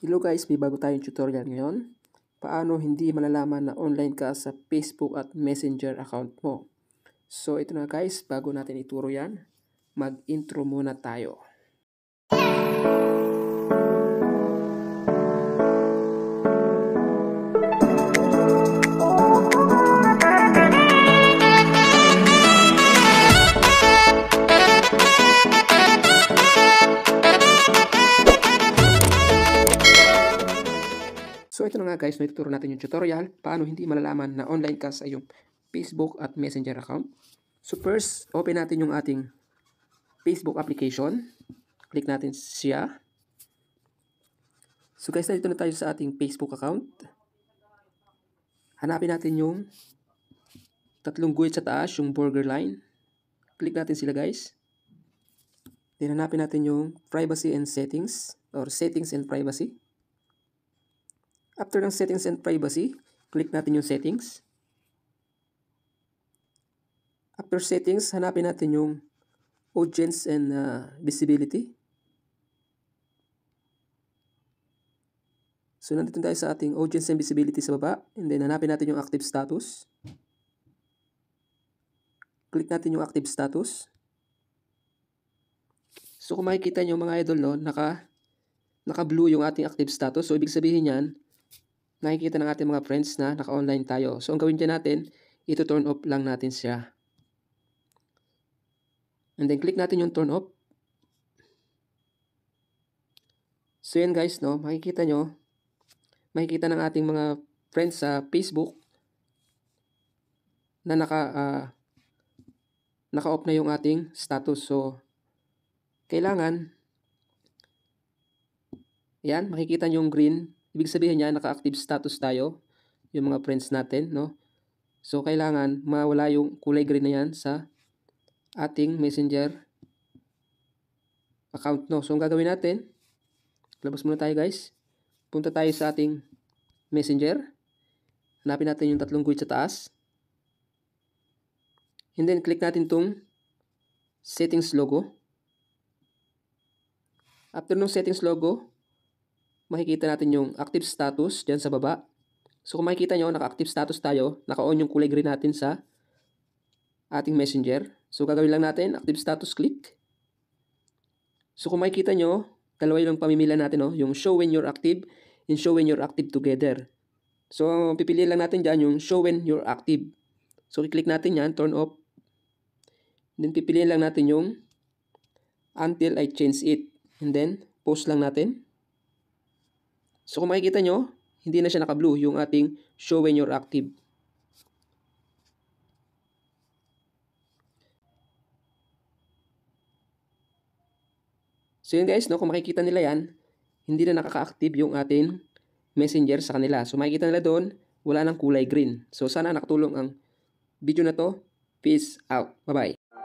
Hello guys, may bago tayong tutorial ngayon. Paano hindi malalaman na online ka sa Facebook at Messenger account mo. So ito na guys, bago natin ituro yan, mag-intro muna tayo. Yeah! mga guys, may tuturo natin yung tutorial paano hindi malalaman na online ka sa iyong Facebook at Messenger account. So first, open natin yung ating Facebook application. Click natin siya. So guys, dito na tayo sa ating Facebook account. Hanapin natin yung tatlong guhit sa taas, yung burger line. Click natin sila guys. Then hanapin natin yung privacy and settings or settings and privacy. After ng settings and privacy, click natin yung settings. After settings, hanapin natin yung audience and uh, visibility. So, nandito tayo sa ating audience and visibility sa baba. And then, hanapin natin yung active status. Click natin yung active status. So, kung makikita nyo mga idol, no, naka, naka blue yung ating active status. So, ibig sabihin yan, nakikita ng ating mga friends na naka-online tayo. So, ang gawin dyan natin, ito turn off lang natin siya. And then, click natin yung turn off. So, yan guys, no? Makikita nyo, makikita ng ating mga friends sa Facebook na naka, uh, naka-off na yung ating status. So, kailangan, yan, makikita nyo yung green Ibig sabihin niya, naka-active status tayo, yung mga friends natin, no? So, kailangan mawala yung kulay green na yan sa ating messenger account, no? So, ang gagawin natin, labas muna tayo guys. Punta tayo sa ating messenger. Hanapin natin yung tatlong guhit sa taas. And then, click natin tong settings logo. After nung settings logo, makikita natin yung active status dyan sa baba. So kung makikita nyo, naka-active status tayo, naka-on yung kulay green natin sa ating messenger. So gagawin lang natin, active status click. So kung makikita nyo, dalawa yung pamimila natin, oh, yung show when you're active and show when you're active together. So pipiliin lang natin dyan yung show when you're active. So i-click natin yan, turn off. Then pipiliin lang natin yung until I change it. And then post lang natin. So kung makikita nyo, hindi na siya naka-blue yung ating show when you're active. So yun guys, no, kung makikita nila yan, hindi na nakaka-active yung ating messenger sa kanila. So makikita nila doon, wala nang kulay green. So sana nakatulong ang video na to. Peace out. Bye-bye.